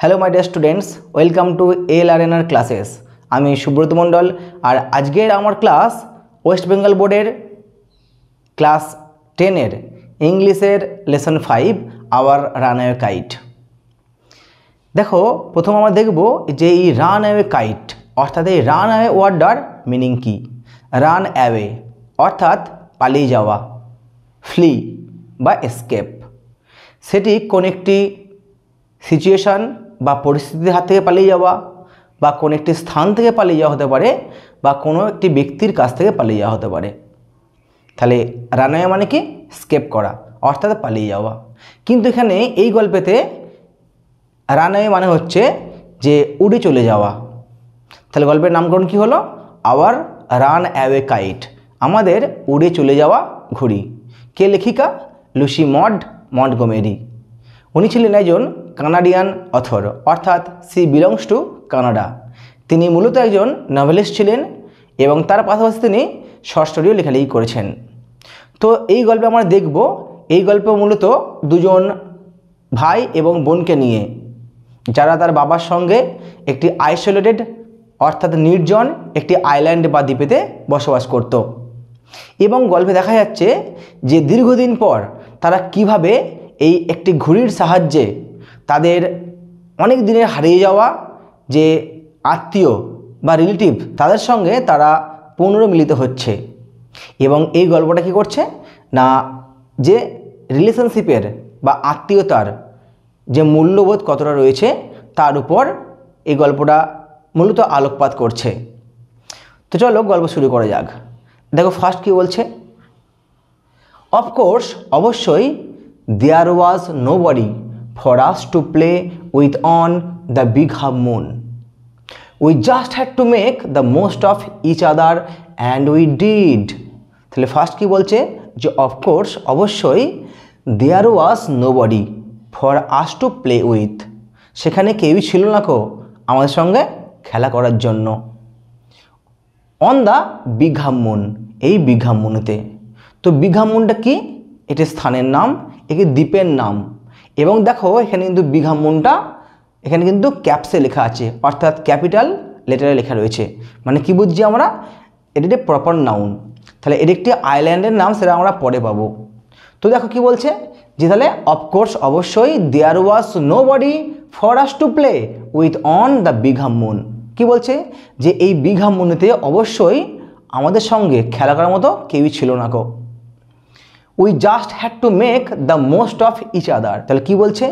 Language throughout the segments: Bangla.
Hello my dear students welcome to L R N R classes আমি সুব্রত মণ্ডল আর আজকের আমার ক্লাস ওয়েস্ট বেঙ্গল বোর্ডের ক্লাস টেনের ইংলিশের lesson five our run away kite দেখো প্রথম আমরা দেখব যে এই রান অ্যাওয়ে কাইট অর্থাৎ এই রান অ্যাওয়ে ওয়ার্ডার মিনিং কি রান অ্যাওয়ে অর্থাৎ পালিয়ে যাওয়া ফ্লি বা এসকেপ সেটি কোন একটি সিচুয়েশান বা পরিস্থিতির হাত থেকে পালিয়ে যাওয়া বা কোনো একটি স্থান থেকে পালিয়ে যাওয়া হতে পারে বা কোনো একটি ব্যক্তির কাছ থেকে পালিয়ে যাওয়া হতে পারে তাহলে রানওয়ে মানে কি স্কেপ করা অর্থাৎ পালিয়ে যাওয়া কিন্তু এখানে এই গল্পেতে রানওয়ে মানে হচ্ছে যে উড়ে চলে যাওয়া তাহলে গল্পের নামকরণ কি হলো আওয়ার রান অ্যাওয়ে কাইট আমাদের উড়ে চলে যাওয়া ঘুড়ি কে লেখিকা লুসি মড গোমেরি উনি ছিলেন একজন কানাডিয়ান অথর অর্থাৎ সি বিলংস টু কানাডা তিনি মূলত একজন নভেলিস্ট ছিলেন এবং তার পাশাপাশি তিনি শর্ট স্টোরিও লেখালেখি করেছেন তো এই গল্পে আমরা দেখব এই গল্প মূলত দুজন ভাই এবং বোনকে নিয়ে যারা তার বাবার সঙ্গে একটি আইসোলেটেড অর্থাৎ নির্জন একটি আইল্যান্ড বা দ্বীপেতে বসবাস করত এবং গল্পে দেখা যাচ্ছে যে দীর্ঘদিন পর তারা কিভাবে এই একটি ঘুড়ির সাহায্যে তাদের অনেক দিনের হারিয়ে যাওয়া যে আত্মীয় বা রিলেটিভ তাদের সঙ্গে তারা পুনর্মিলিত হচ্ছে এবং এই গল্পটা কি করছে না যে রিলেশনশিপের বা আত্মীয়তার যে মূল্যবোধ কতটা রয়েছে তার উপর এই গল্পটা মূলত আলোকপাত করছে তো চলো গল্প শুরু করা যাক দেখো ফার্স্ট কি বলছে অফকোর্স অবশ্যই there was nobody for for to play with on the the bigger moon we just had to make the most of each other and we did তাহলে ফার্স্ট কী বলছে যে অফকোর্স অবশ্যই there was nobody for us to play with সেখানে কেউই ছিল না কো আমাদের সঙ্গে খেলা করার জন্য অন দ্য বিঘাম মুন এই বিঘাম মুনেতে তো বিঘামুনটা মুনটা কি এটি স্থানের নাম একে দ্বীপের নাম এবং দেখো এখানে কিন্তু বিঘা মনটা এখানে কিন্তু ক্যাপসে লেখা আছে অর্থাৎ ক্যাপিটাল লেটারে লেখা রয়েছে মানে কি বুঝছি আমরা এটা একটি প্রপার নাউন তাহলে এটি একটি আইল্যান্ডের নাম সেটা আমরা পরে পাবো তো দেখো কি বলছে যে তাহলে অফকোর্স অবশ্যই there was nobody for us to play with on the bigger moon কি বলছে যে এই বিঘা মুনেতে অবশ্যই আমাদের সঙ্গে খেলা করার মতো কেউই ছিল না কো we just had to make the most of each other তাহলে কি বলছে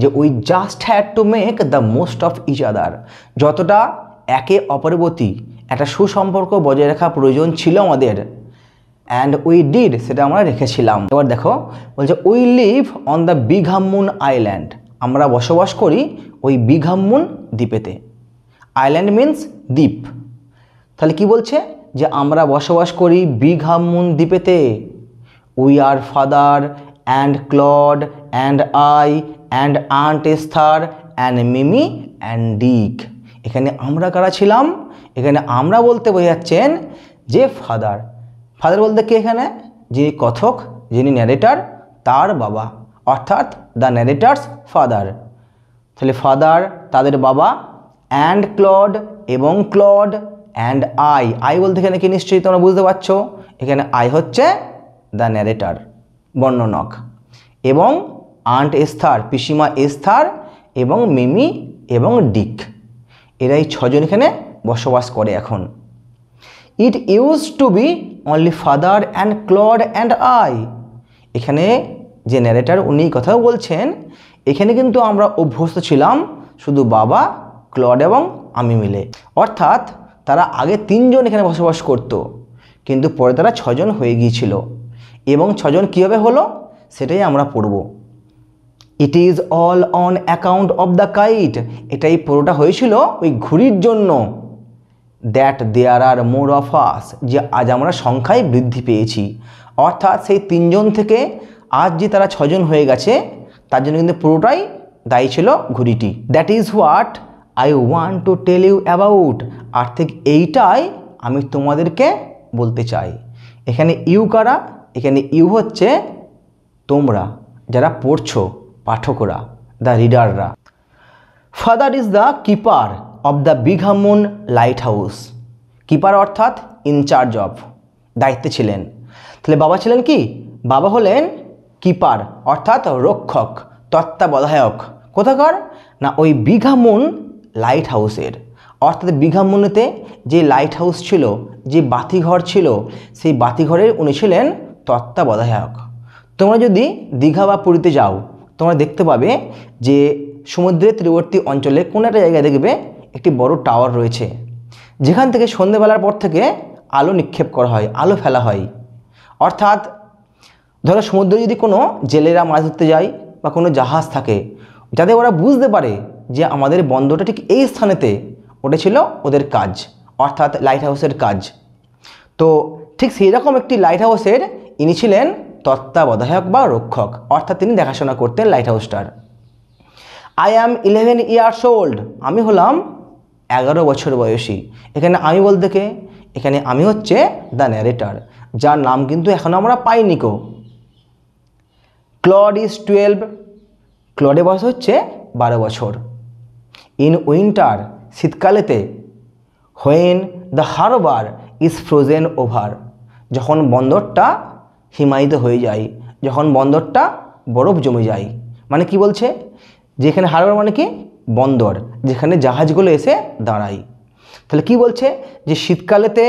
যে we just had to make the most of each other যতটা একে অপরবর্তী একটা সুসম্পর্ক বজায় রাখা প্রয়োজন ছিল আমাদের অ্যান্ড উই ডিড সেটা আমরা রেখেছিলাম এবার দেখো বলছে we live on the bigger moon island আমরা বসবাস করি ওই বিঘামুন দ্বীপেতে আইল্যান্ড মিন্স দ্বীপ তাহলে কি বলছে যে আমরা বসবাস করি বিঘামুন দ্বীপেতে we are father and Claude and I and aunt Esther and Mimi and Dick এখানে আমরা কারা ছিলাম এখানে আমরা বলতে বোঝাচ্ছেন যে ফাদার ফাদার বলতে কে এখানে যিনি কথক যিনি ন্যারেটার তার বাবা অর্থাৎ দ্য ন্যারেটার্স ফাদার তাহলে ফাদার তাদের বাবা অ্যান্ড ক্লড এবং ক্লড অ্যান্ড আই আই বলতে এখানে কি নিশ্চয়ই তোমরা বুঝতে পারছো এখানে আই হচ্ছে দ্য ন্যারেটার বর্ণনক এবং আন্ট এস্থার পিসিমা এস্থার এবং মিমি এবং ডিক এরাই ছজন এখানে বসবাস করে এখন it use to be only father and Claude and I এখানে যে ন্যারেটার উনি কথা বলছেন এখানে কিন্তু আমরা অভ্যস্ত ছিলাম শুধু বাবা ক্লড এবং আমি মিলে অর্থাৎ তারা আগে তিনজন এখানে বসবাস করত কিন্তু পরে তারা ছজন হয়ে গিয়েছিল এবং ছজন কীভাবে হলো সেটাই আমরা পড়ব it is all on account of the kite এটাই পুরোটা হয়েছিল ওই ঘুড়ির জন্য that there R more of us যে আজ আমরা সংখ্যায় বৃদ্ধি পেয়েছি অর্থাৎ সেই তিনজন থেকে আজ যে তারা ছজন হয়ে গেছে তার জন্য কিন্তু পুরোটাই দায়ী ছিল ঘুড়িটি that is what I want to tell you about আর্থিক এইটাই আমি তোমাদেরকে বলতে চাই এখানে ইউ কারা এখানে ইউ হচ্ছে তোমরা যারা পড়ছো পাঠকরা দ্য রিডাররা father is the keeper of the bigger moon lighthouse keeper অর্থাৎ ইনচার্জ অফ দায়িত্বে ছিলেন তাহলে বাবা ছিলেন কি বাবা হলেন কিপার অর্থাৎ রক্ষক তত্ত্বাবধায়ক কোথাকার না ওই বিঘামুন লাইট হাউসের অর্থাৎ বিঘামুনেতে যে লাইট হাউস ছিল যে বাতিঘর ছিল সেই বাতিঘরের উনি ছিলেন তত্ত্বাবধায়ক তোমরা যদি দীঘা বা পুরীতে যাও তোমরা দেখতে পাবে যে সমুদ্রের তীরবর্তী অঞ্চলে কোনো একটা জায়গায় দেখবে একটি বড় টাওয়ার রয়েছে যেখান থেকে সন্ধেবেলার পর থেকে আলো নিক্ষেপ করা হয় আলো ফেলা হয় অর্থাৎ ধরো সমুদ্রে যদি কোনো জেলেরা মাছ ধরতে যায় বা কোনো জাহাজ থাকে যাতে ওরা বুঝতে পারে যে আমাদের বন্দরটা ঠিক এই স্থানেতে ওটা ছিল ওদের কাজ অর্থাৎ লাইট হাউসের কাজ তো ঠিক সেই রকম একটি লাইট হাউসের ইনি ছিলেন তত্ত্বাবধায়ক বা রক্ষক অর্থাৎ তিনি দেখাশোনা করতেন লাইট হাউসটার I am eleven years old আমি হলাম এগারো বছর বয়সী এখানে আমি বলতে কে এখানে আমি হচ্ছে দ্য ন্যারেটার যার নাম কিন্তু এখন আমরা পাইনি কো ক্লড ইজ টুয়েলভ ক্লডে বয়স হচ্ছে বারো বছর ইন উইন্টার শীতকালেতে when the harbour is frozen over যখন বন্দরটা হিমায়িত হয়ে যায় যখন বন্দরটা বরফ জমে যায় মানে কি বলছে যেখানে হারবার মানে কি বন্দর যেখানে জাহাজগুলো এসে দাঁড়ায় তাহলে কি বলছে যে শীতকালেতে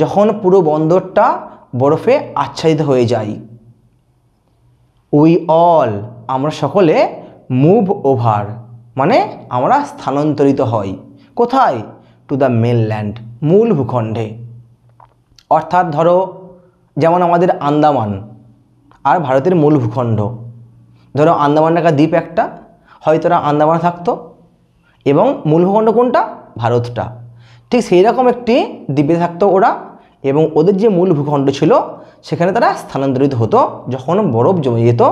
যখন পুরো বন্দরটা বরফে আচ্ছাদিত হয়ে যায় উই অল আমরা সকলে মুভ ওভার মানে আমরা স্থানান্তরিত হই কোথায় টু দ্য মেনল্যান্ড মূল ভূখণ্ডে অর্থাৎ ধরো যেমন আমাদের আন্দামান আর ভারতের মূল ভূখণ্ড ধরো আন্দামান ডাকা দ্বীপ একটা হয়তো না আন্দামান থাকতো এবং মূল ভূখণ্ড কোনটা ভারতটা ঠিক সেই রকম একটি দ্বীপে থাকতো ওরা এবং ওদের যে মূল ভূখণ্ড ছিল সেখানে তারা স্থানান্তরিত হতো যখন বরফ জমে যেত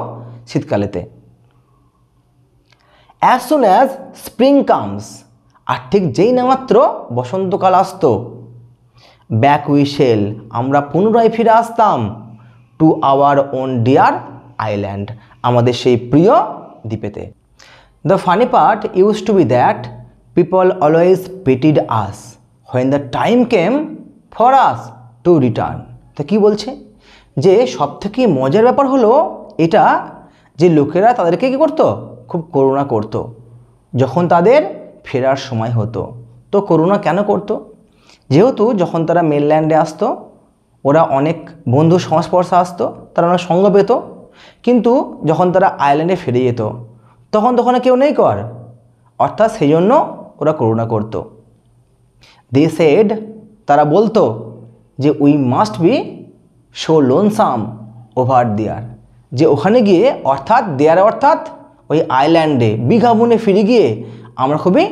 শীতকালেতে as soon as spring comes আর ঠিক যেই নামাত্র বসন্তকাল আসতো ব্যাক উইশেল আমরা পুনরায় ফিরে আসতাম to our own dear island আমাদের সেই প্রিয় দ্বীপেতে the funny part use to be that people always pitied us when the time came for us to return তা কী বলছে যে সবথেকে মজার ব্যাপার হলো এটা যে লোকেরা তাদেরকে কী করতো খুব করুণা করত। যখন তাদের ফেরার সময় হতো তো করুণা কেন করতো যেহেতু যখন তারা মেনল্যান্ডে আসতো ওরা অনেক বন্ধু সংস্পর্শে আসতো তারা অনেক সঙ্গ পেত কিন্তু যখন তারা আইল্যান্ডে ফিরে যেত তখন তখন কেউ নেই কর অর্থাৎ সেই জন্য ওরা করুণা করত দে সেড তারা বলতো যে we must be so lonesome over there যে ওখানে গিয়ে অর্থাৎ দেয়ার অর্থাৎ ওই আইল্যান্ডে বিঘা বনে ফিরে গিয়ে আমরা খুবই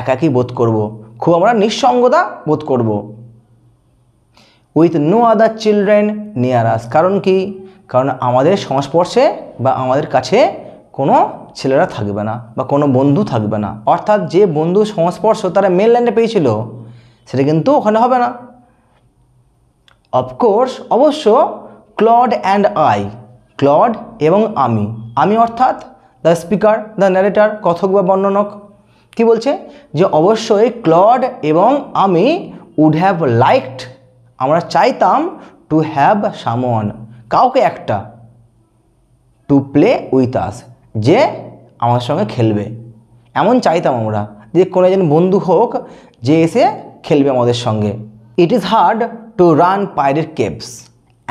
একাকী বোধ করবো খুব আমরা নিঃসঙ্গতা বোধ করব with no other children near us কারণ কি কারণ আমাদের সংস্পর্শে বা আমাদের কাছে কোনো ছেলেরা থাকবে না বা কোনো বন্ধু থাকবে না অর্থাৎ যে বন্ধু সংস্পর্শ তারা মেনল্যান্ডে পেয়েছিল সেটা কিন্তু ওখানে হবে না অফকোর্স অবশ্য ক্লড অ্যান্ড আই ক্লড এবং আমি আমি অর্থাৎ দ্য স্পিকার দ্য ন্যারেটার কথক বা বর্ণনক কি বলছে যে অবশ্যই ক্লড এবং আমি উড হ্যাভ লাইকড আমরা চাইতাম টু হ্যাভ সামন কাউকে একটা টু প্লে উইথ আস যে আমার সঙ্গে খেলবে এমন চাইতাম আমরা যে কোনো একজন বন্ধু হোক যে এসে খেলবে আমাদের সঙ্গে it is hard to run pirate capes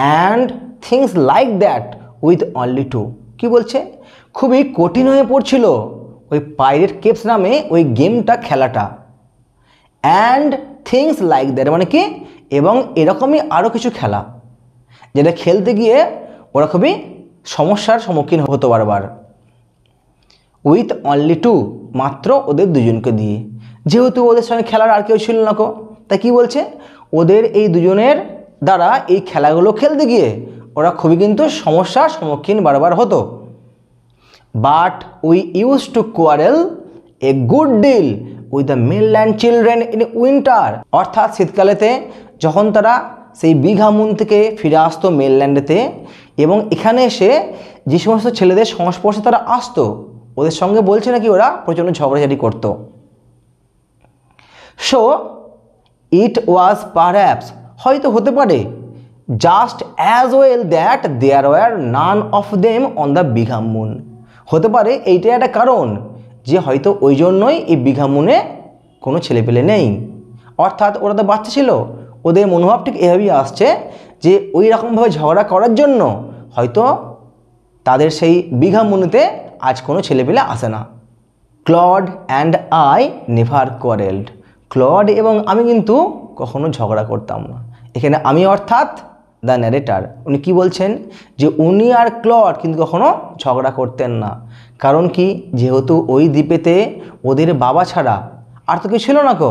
and things like that with only two কি বলছে খুবই কঠিন হয়ে পড়ছিল ওই পাইরেট কেপস নামে ওই গেমটা খেলাটা অ্যান্ড থিংস লাইক দ্যাট মানে কি এবং এরকমই আরও কিছু খেলা যেটা খেলতে গিয়ে ওরা খুবই সমস্যার সম্মুখীন হতো বারবার উইথ অনলি টু মাত্র ওদের দুজনকে দিয়ে যেহেতু ওদের সঙ্গে খেলার আর কেউ ছিল না কো তা কী বলছে ওদের এই দুজনের দ্বারা এই খেলাগুলো খেলতে গিয়ে ওরা খুবই কিন্তু সমস্যার সম্মুখীন বারবার হতো But we used to quarrel a good deal we the mainland children in winter অর্থাৎ শীতকালেতে যখন তারা সেই বিঘামুন থেকে ফিরে আসতো মেনল্যান্ডেতে এবং এখানে এসে যে সমস্ত ছেলেদের সংস্পর্শে তারা আসতো ওদের সঙ্গে বলছে নাকি ওরা প্রচণ্ড ঝগড়াঝাড়ি করতো সো ইট ওয়াজ অ্যাপস হয়তো হতে পারে just as well that there were none of them on the bigger moon হতে পারে এইটাই একটা কারণ যে হয়তো ওই জন্যই এই বিঘামুনে কোনো ছেলেপেলে নেই অর্থাৎ ওরা তো বাচ্চা ছিল ওদের মনোভাব ঠিক এভাবেই আসছে যে ওই রকমভাবে ঝগড়া করার জন্য হয়তো তাদের সেই বিঘামুনেতে আজ কোনো ছেলেপেলে আসে না Claude and I never quarrelled Claude এবং আমি কিন্তু কখনো ঝগড়া করতাম না এখানে আমি অর্থাৎ দ্য ন্যারেটার উনি কি বলছেন যে উনি আর ক্লট কিন্তু কখনো ঝগড়া করতেন না কারণ কি যেহেতু ওই দ্বীপেতে ওদের বাবা ছাড়া আর তো কেউ ছিল না কো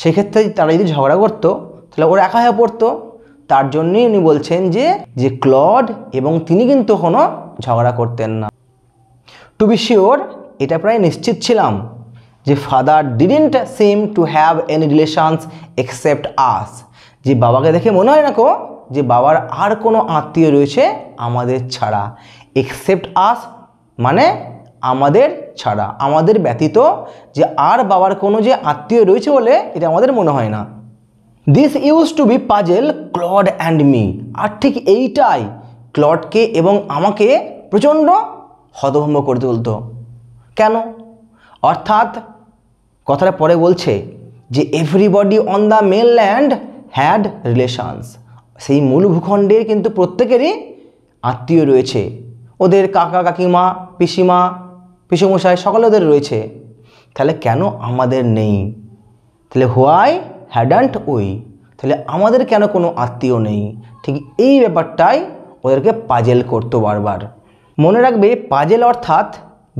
সেক্ষেত্রে তারা যদি ঝগড়া করতো তাহলে ওরা একা হয়ে পড়তো তার জন্যই উনি বলছেন যে যে ক্লড এবং তিনি কিন্তু কোনো ঝগড়া করতেন না টু বি শিওর এটা প্রায় নিশ্চিত ছিলাম যে father didn't seem to have any relations except us যে বাবাকে দেখে মনে হয় না কো যে বাবার আর কোনো আত্মীয় রয়েছে আমাদের ছাড়া এক্সেপ্ট আস মানে আমাদের ছাড়া আমাদের ব্যতীত যে আর বাবার কোনো যে আত্মীয় রয়েছে বলে এটা আমাদের মনে হয় না this used to be puzzle Claude and me আর ঠিক এইটাই ক্লডকে এবং আমাকে প্রচণ্ড হতভম্ব করে তুলত কেন অর্থাৎ কথাটা পরে বলছে যে everybody on the mainland had relations সেই মূল ভূখণ্ডের কিন্তু প্রত্যেকেরই আত্মীয় রয়েছে ওদের কাকা কাকিমা পিসিমা পিসুমশাই সকলে ওদের রয়েছে তাহলে কেন আমাদের নেই তাহলে হোয়াই হ্যাডান্ট উই তাহলে আমাদের কেন কোনো আত্মীয় নেই ঠিক এই ব্যাপারটাই ওদেরকে পাজেল করতো বারবার মনে রাখবে পাজেল অর্থাৎ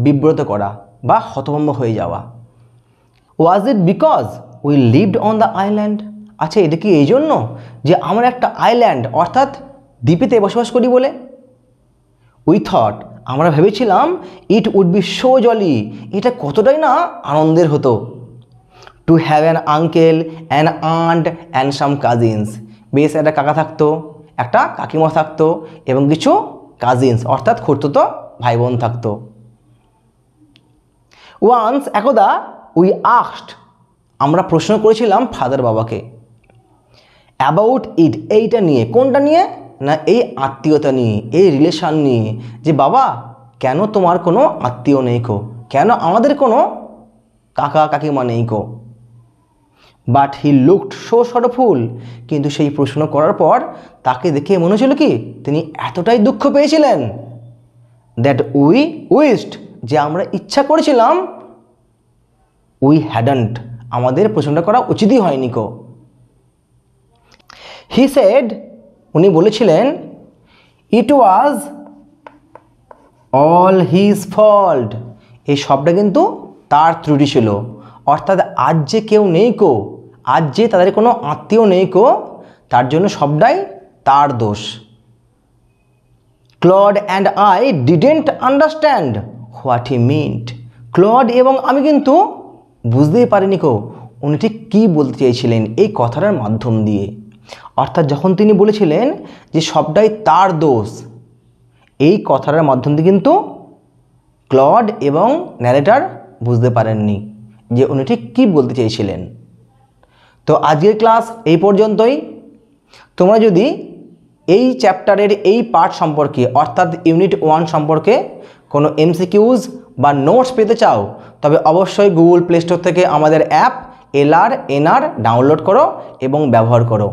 বিব্রত করা বা হতভম্ব হয়ে যাওয়া was it because we lived on the island আচ্ছা এটা কি এই জন্য যে আমরা একটা আইল্যান্ড অর্থাৎ দ্বীপেতে বসবাস করি বলে উই থট আমরা ভেবেছিলাম it would be so jolly এটা কতটাই না আনন্দের হতো to have an uncle an aunt and some cousins বেশ একটা কাকা থাকতো একটা কাকিমা থাকতো এবং কিছু কাজিনস অর্থাৎ তো ভাই বোন থাকতো ওয়ান্স একদা উই আস্ট আমরা প্রশ্ন করেছিলাম ফাদার বাবাকে অ্যাবাউট ইট এইটা নিয়ে কোনটা নিয়ে না এই আত্মীয়তা নিয়ে এই রিলেশান নিয়ে যে বাবা কেন তোমার কোনো আত্মীয় নেই কো কেন আমাদের কোনো কাকা কাকিমা নেই কো but he looked so sorrowful কিন্তু সেই প্রশ্ন করার পর তাকে দেখে মনে হচ্ছিল কি তিনি এতটাই দুঃখ পেয়েছিলেন দ্যাট উই উইস্ট যে আমরা ইচ্ছা করেছিলাম উই হ্যাডন্ট আমাদের প্রশ্নটা করা উচিতই হয়নি কো হি সেড উনি বলেছিলেন it was all his fault এই সবটা কিন্তু তার ত্রুটি ছিল অর্থাৎ আজ যে কেউ নেই কো আজ যে তাদের কোনো আত্মীয় নেই কো তার জন্য সবটাই তার দোষ Claude and I didn't understand what he meant Claude এবং আমি কিন্তু বুঝতেই পারিনি কো উনি ঠিক কী বলতে চেয়েছিলেন এই কথাটার মাধ্যম দিয়ে অর্থাৎ যখন তিনি বলেছিলেন যে সবটাই তার দোষ এই কথাটার মাধ্যম দিয়ে কিন্তু ক্লড এবং ন্যারেটার বুঝতে পারেননি যে উনি ঠিক কী বলতে চেয়েছিলেন তো আজকের ক্লাস এই পর্যন্তই তোমরা যদি এই চ্যাপ্টারের এই পার্ট সম্পর্কে অর্থাৎ ইউনিট ওয়ান সম্পর্কে কোনো এমসিকিউজ বা নোটস পেতে চাও তবে অবশ্যই গুগল প্লে স্টোর থেকে আমাদের অ্যাপ এলআর এনআর ডাউনলোড করো এবং ব্যবহার করো